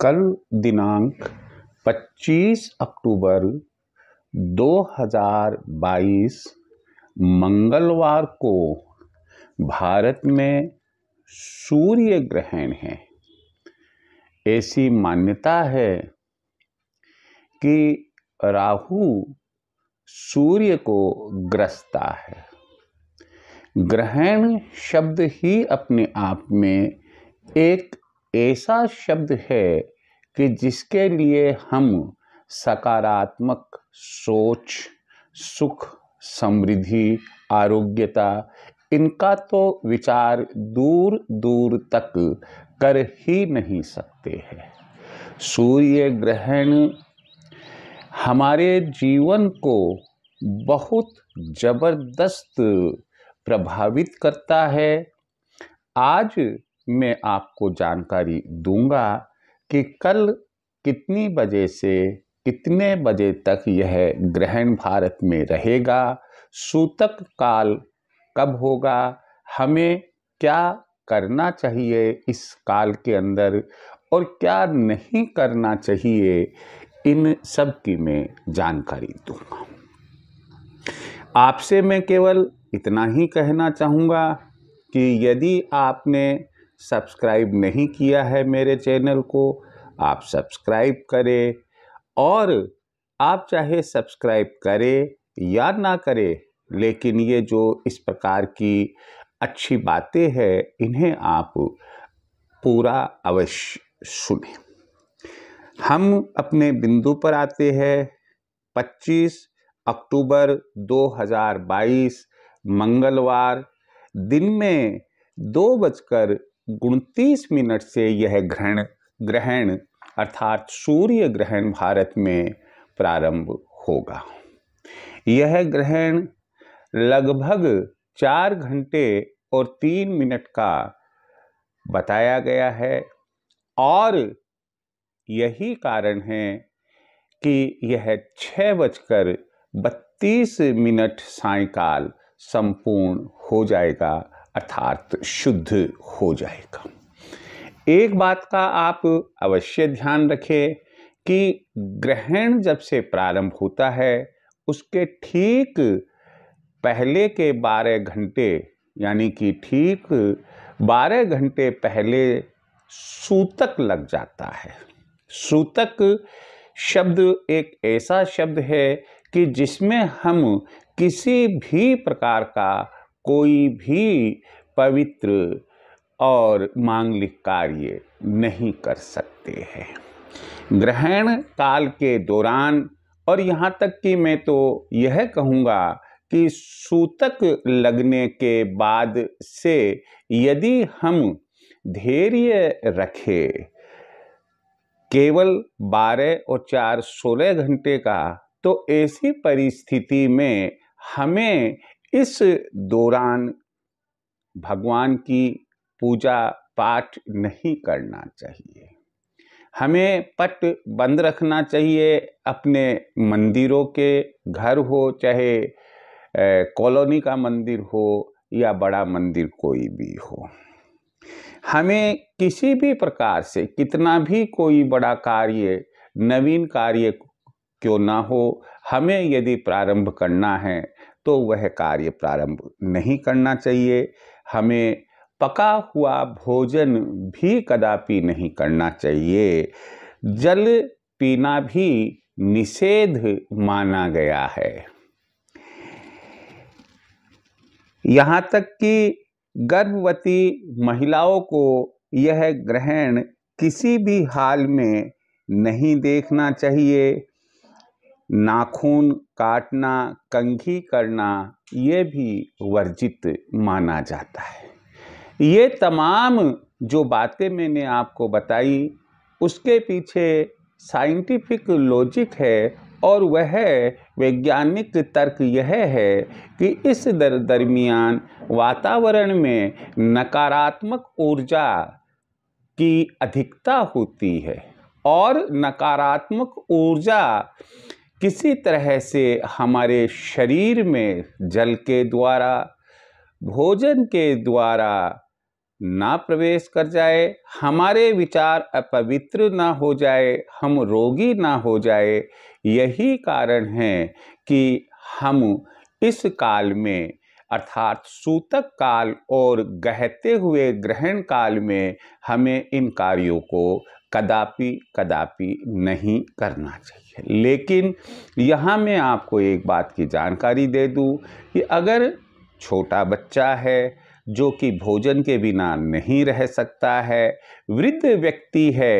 कल दिनांक 25 अक्टूबर 2022 मंगलवार को भारत में सूर्य ग्रहण है ऐसी मान्यता है कि राहु सूर्य को ग्रसता है ग्रहण शब्द ही अपने आप में एक ऐसा शब्द है कि जिसके लिए हम सकारात्मक सोच सुख समृद्धि आरोग्यता इनका तो विचार दूर दूर तक कर ही नहीं सकते हैं सूर्य ग्रहण हमारे जीवन को बहुत ज़बरदस्त प्रभावित करता है आज मैं आपको जानकारी दूंगा कि कल कितनी बजे से कितने बजे तक यह ग्रहण भारत में रहेगा सूतक काल कब होगा हमें क्या करना चाहिए इस काल के अंदर और क्या नहीं करना चाहिए इन सब की मैं जानकारी दूंगा आपसे मैं केवल इतना ही कहना चाहूँगा कि यदि आपने सब्सक्राइब नहीं किया है मेरे चैनल को आप सब्सक्राइब करें और आप चाहे सब्सक्राइब करें या ना करें लेकिन ये जो इस प्रकार की अच्छी बातें हैं इन्हें आप पूरा अवश्य सुने हम अपने बिंदु पर आते हैं 25 अक्टूबर 2022 मंगलवार दिन में दो बजकर उनतीस मिनट से यह ग्रहण ग्रहण अर्थात सूर्य ग्रहण भारत में प्रारंभ होगा यह ग्रहण लगभग चार घंटे और तीन मिनट का बताया गया है और यही कारण है कि यह छः बजकर बत्तीस मिनट सायकाल संपूर्ण हो जाएगा अर्थात शुद्ध हो जाएगा एक बात का आप अवश्य ध्यान रखें कि ग्रहण जब से प्रारंभ होता है उसके ठीक पहले के 12 घंटे यानी कि ठीक 12 घंटे पहले सूतक लग जाता है सूतक शब्द एक ऐसा शब्द है कि जिसमें हम किसी भी प्रकार का कोई भी पवित्र और मांगलिक कार्य नहीं कर सकते हैं ग्रहण काल के दौरान और यहाँ तक कि मैं तो यह कहूँगा कि सूतक लगने के बाद से यदि हम धैर्य रखें केवल 12 और चार सोलह घंटे का तो ऐसी परिस्थिति में हमें इस दौरान भगवान की पूजा पाठ नहीं करना चाहिए हमें पट बंद रखना चाहिए अपने मंदिरों के घर हो चाहे कॉलोनी का मंदिर हो या बड़ा मंदिर कोई भी हो हमें किसी भी प्रकार से कितना भी कोई बड़ा कार्य नवीन कार्य क्यों ना हो हमें यदि प्रारंभ करना है तो वह कार्य प्रारंभ नहीं करना चाहिए हमें पका हुआ भोजन भी कदापि नहीं करना चाहिए जल पीना भी निषेध माना गया है यहाँ तक कि गर्भवती महिलाओं को यह ग्रहण किसी भी हाल में नहीं देखना चाहिए नाखून काटना कंघी करना ये भी वर्जित माना जाता है ये तमाम जो बातें मैंने आपको बताई उसके पीछे साइंटिफिक लॉजिक है और वह वैज्ञानिक तर्क यह है कि इस दर दरमियान वातावरण में नकारात्मक ऊर्जा की अधिकता होती है और नकारात्मक ऊर्जा किसी तरह से हमारे शरीर में जल के द्वारा भोजन के द्वारा ना प्रवेश कर जाए हमारे विचार अपवित्र ना हो जाए हम रोगी ना हो जाए यही कारण है कि हम इस काल में अर्थात सूतक काल और गहते हुए ग्रहण काल में हमें इन कार्यों को कदापि कदापि नहीं करना चाहिए लेकिन यहाँ मैं आपको एक बात की जानकारी दे दूँ कि अगर छोटा बच्चा है जो कि भोजन के बिना नहीं रह सकता है वृद्ध व्यक्ति है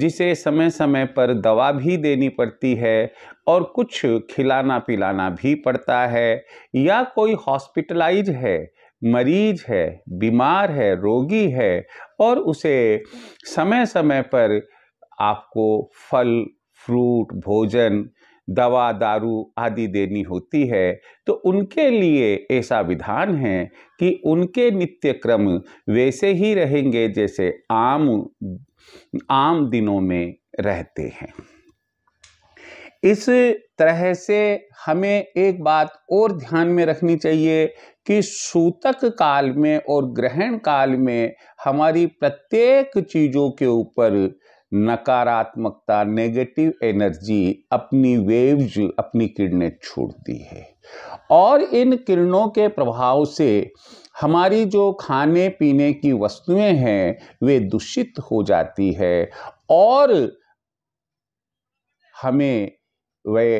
जिसे समय समय पर दवा भी देनी पड़ती है और कुछ खिलाना पिलाना भी पड़ता है या कोई हॉस्पिटलाइज है मरीज है बीमार है रोगी है और उसे समय समय पर आपको फल फ्रूट भोजन दवा दारू आदि देनी होती है तो उनके लिए ऐसा विधान है कि उनके नित्य क्रम वैसे ही रहेंगे जैसे आम आम दिनों में रहते हैं इस तरह से हमें एक बात और ध्यान में रखनी चाहिए कि सूतक काल में और ग्रहण काल में हमारी प्रत्येक चीज़ों के ऊपर नकारात्मकता नेगेटिव एनर्जी अपनी वेव्स अपनी किरणें छोड़ती है और इन किरणों के प्रभाव से हमारी जो खाने पीने की वस्तुएं हैं वे दूषित हो जाती है और हमें वे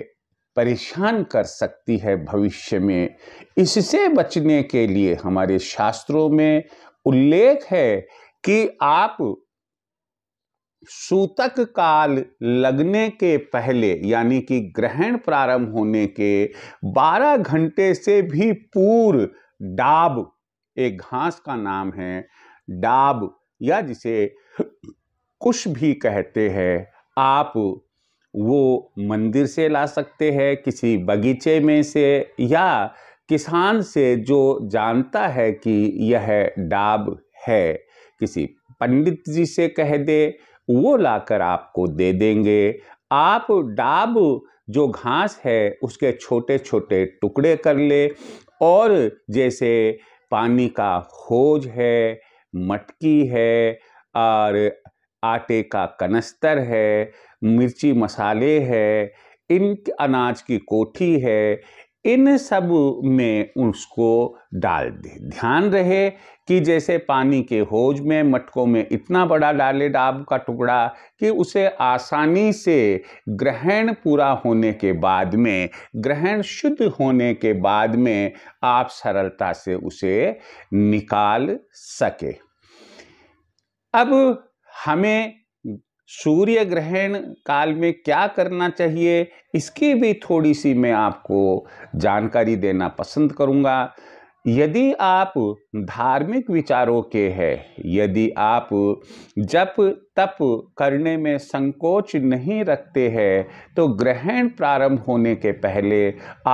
परेशान कर सकती है भविष्य में इससे बचने के लिए हमारे शास्त्रों में उल्लेख है कि आप सूतक काल लगने के पहले यानी कि ग्रहण प्रारंभ होने के 12 घंटे से भी पूर्व डाब एक घास का नाम है डाब या जिसे कुछ भी कहते हैं आप वो मंदिर से ला सकते हैं किसी बगीचे में से या किसान से जो जानता है कि यह डाब है किसी पंडित जी से कह दे वो लाकर आपको दे देंगे आप डाब जो घास है उसके छोटे छोटे टुकड़े कर ले और जैसे पानी का होज है मटकी है और आटे का कनस्तर है मिर्ची मसाले है इन अनाज की कोठी है इन सब में उसको डाल दे ध्यान रहे कि जैसे पानी के होज में मटकों में इतना बड़ा डाले डाब का टुकड़ा कि उसे आसानी से ग्रहण पूरा होने के बाद में ग्रहण शुद्ध होने के बाद में आप सरलता से उसे निकाल सके अब हमें सूर्य ग्रहण काल में क्या करना चाहिए इसकी भी थोड़ी सी मैं आपको जानकारी देना पसंद करूँगा यदि आप धार्मिक विचारों के हैं यदि आप जप तप करने में संकोच नहीं रखते हैं तो ग्रहण प्रारंभ होने के पहले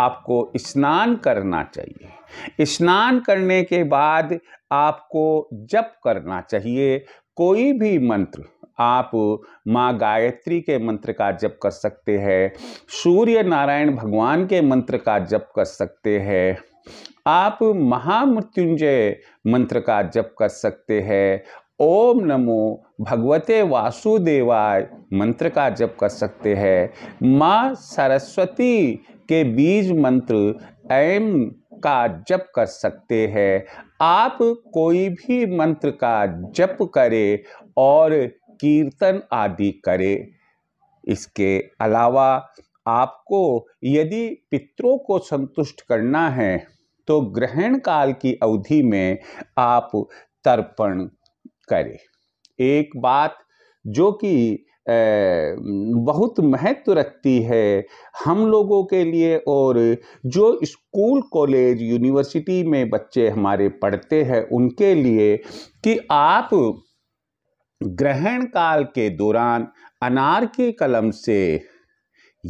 आपको स्नान करना चाहिए स्नान करने के बाद आपको जप करना चाहिए कोई भी मंत्र आप माँ गायत्री के मंत्र का जप कर सकते हैं सूर्य नारायण भगवान के मंत्र का जप कर सकते हैं आप महामृत्युंजय मंत्र का जप कर सकते हैं ओम नमो भगवते वासुदेवाय मंत्र का जप कर सकते हैं माँ सरस्वती के बीज मंत्र ऐम का जप कर सकते हैं आप कोई भी मंत्र का जप करें और कीर्तन आदि करें इसके अलावा आपको यदि पितरों को संतुष्ट करना है तो ग्रहण काल की अवधि में आप तर्पण करें एक बात जो कि बहुत महत्व रखती है हम लोगों के लिए और जो स्कूल कॉलेज यूनिवर्सिटी में बच्चे हमारे पढ़ते हैं उनके लिए कि आप ग्रहण काल के दौरान अनार की कलम से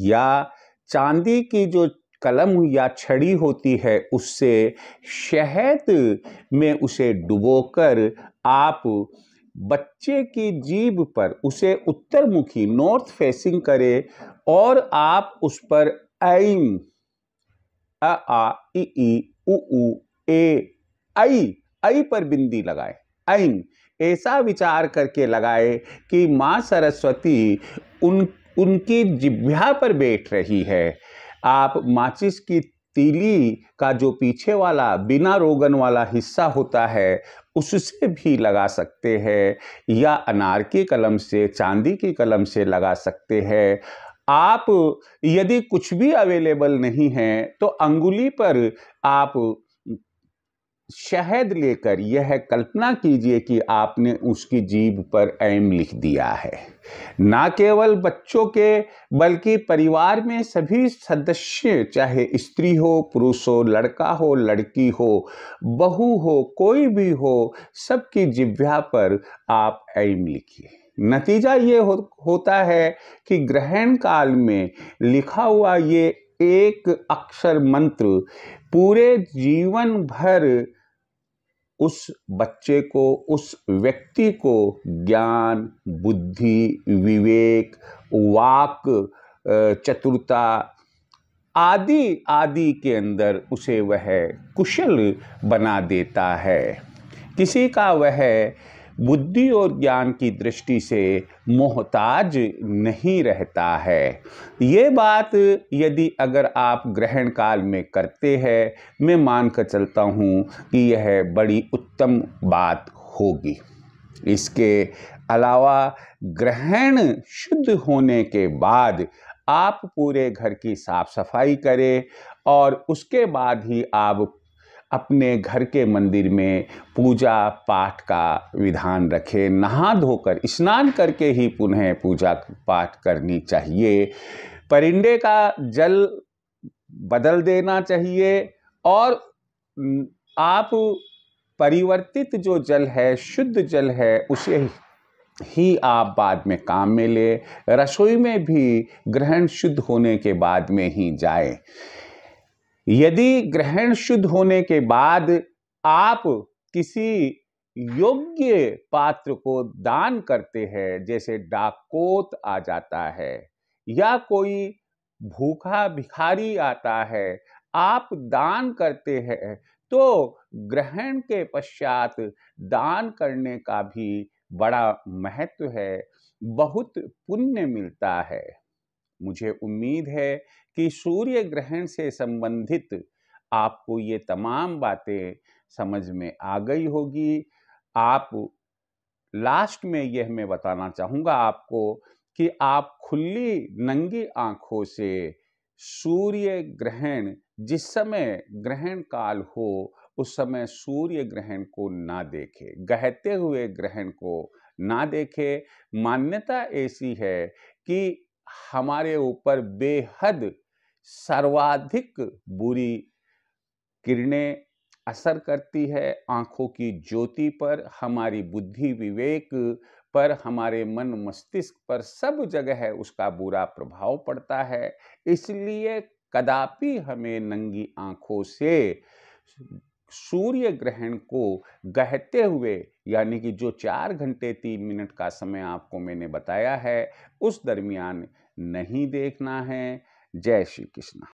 या चांदी की जो कलम या छड़ी होती है उससे शहद में उसे डुबोकर आप बच्चे की जीभ पर उसे उत्तरमुखी नॉर्थ फेसिंग करें और आप उस पर ऐम अ आ ई ई उ, ए ऐ ऐ पर बिंदी लगाएं ऐम ऐसा विचार करके लगाए कि माँ सरस्वती उन उनकी जिभ्या पर बैठ रही है आप माचिस की तीली का जो पीछे वाला बिना रोगन वाला हिस्सा होता है उससे भी लगा सकते हैं या अनार की कलम से चांदी की कलम से लगा सकते हैं आप यदि कुछ भी अवेलेबल नहीं है तो अंगुली पर आप शहद लेकर यह कल्पना कीजिए कि आपने उसकी जीभ पर एम लिख दिया है ना केवल बच्चों के बल्कि परिवार में सभी सदस्य चाहे स्त्री हो पुरुष हो लड़का हो लड़की हो बहू हो कोई भी हो सबकी जिव्या पर आप एम लिखिए नतीजा ये हो, होता है कि ग्रहण काल में लिखा हुआ ये एक अक्षर मंत्र पूरे जीवन भर उस बच्चे को उस व्यक्ति को ज्ञान बुद्धि विवेक वाक चतुरता आदि आदि के अंदर उसे वह कुशल बना देता है किसी का वह बुद्धि और ज्ञान की दृष्टि से मोहताज नहीं रहता है ये बात यदि अगर आप ग्रहण काल में करते हैं मैं मान कर चलता हूँ कि यह बड़ी उत्तम बात होगी इसके अलावा ग्रहण शुद्ध होने के बाद आप पूरे घर की साफ सफाई करें और उसके बाद ही आप अपने घर के मंदिर में पूजा पाठ का विधान रखें नहा धोकर स्नान करके ही पुनः पूजा पाठ करनी चाहिए परिंडे का जल बदल देना चाहिए और आप परिवर्तित जो जल है शुद्ध जल है उसे ही आप बाद में काम में ले रसोई में भी ग्रहण शुद्ध होने के बाद में ही जाए यदि ग्रहण शुद्ध होने के बाद आप किसी योग्य पात्र को दान करते हैं जैसे डाकोत आ जाता है या कोई भूखा भिखारी आता है आप दान करते हैं तो ग्रहण के पश्चात दान करने का भी बड़ा महत्व है बहुत पुण्य मिलता है मुझे उम्मीद है कि सूर्य ग्रहण से संबंधित आपको ये तमाम बातें समझ में आ गई होगी आप लास्ट में यह मैं बताना चाहूँगा आपको कि आप खुली नंगी आँखों से सूर्य ग्रहण जिस समय ग्रहण काल हो उस समय सूर्य ग्रहण को ना देखे गहते हुए ग्रहण को ना देखे मान्यता ऐसी है कि हमारे ऊपर बेहद सर्वाधिक बुरी किरणें असर करती है आँखों की ज्योति पर हमारी बुद्धि विवेक पर हमारे मन मस्तिष्क पर सब जगह है उसका बुरा प्रभाव पड़ता है इसलिए कदापि हमें नंगी आँखों से सूर्य ग्रहण को गहते हुए यानी कि जो चार घंटे तीन मिनट का समय आपको मैंने बताया है उस दरमियान नहीं देखना है जय श्री कृष्ण